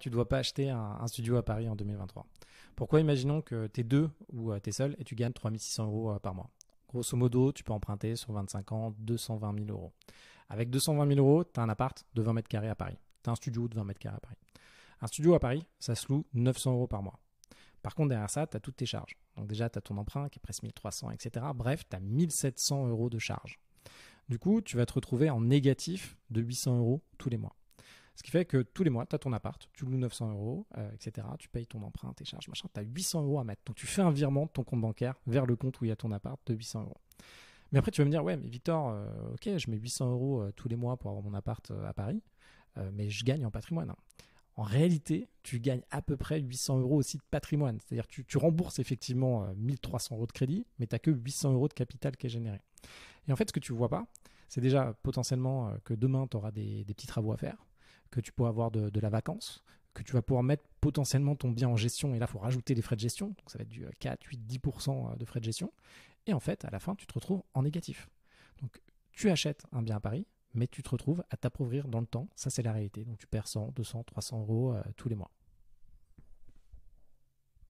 tu ne dois pas acheter un, studio à Paris en 2023. Pourquoi imaginons que tu es deux ou euh, tu es seul et tu gagnes 3600 euros euh, par mois Grosso modo, tu peux emprunter sur 25 ans 220 000 euros. Avec 220 000 euros, tu as un appart de 20 mètres carrés à Paris. Tu as un studio de 20 mètres carrés à Paris. Un studio à Paris, ça se loue 900 euros par mois. Par contre, derrière ça, tu as toutes tes charges. Donc déjà, tu as ton emprunt qui est presque 1300, etc. Bref, tu as 1700 euros de charges. Du coup, tu vas te retrouver en négatif de 800 euros tous les mois. Ce qui fait que tous les mois, tu as ton appart, tu loues 900 euros, euh, etc. Tu payes ton emprunt, tes charges, machin. Tu as 800 euros à mettre. Donc tu fais un virement de ton compte bancaire vers le compte où il y a ton appart de 800 euros. Mais après, tu vas me dire, ouais, mais Victor, euh, ok, je mets 800 euros euh, tous les mois pour avoir mon appart à Paris, mais je gagne en patrimoine. Hein. En réalité, tu gagnes à peu près 800 euros aussi de patrimoine. C'est-à-dire tu, tu rembourses effectivement 1300 euros de crédit, mais tu n'as que 800 euros de capital qui est généré. Et en fait, ce que tu ne vois pas, c'est déjà potentiellement que demain, tu auras des petits travaux à faire que tu pourras avoir de, la vacance, que tu vas pouvoir mettre potentiellement ton bien en gestion, et là, il faut rajouter des frais de gestion, donc ça va être du 4, 8, 10% de frais de gestion, et en fait, à la fin, tu te retrouves en négatif. Donc, tu achètes un bien à Paris, mais tu te retrouves à t'appauvrir dans le temps, ça c'est la réalité, donc tu perds 100, 200, 300 euros euh, tous les mois.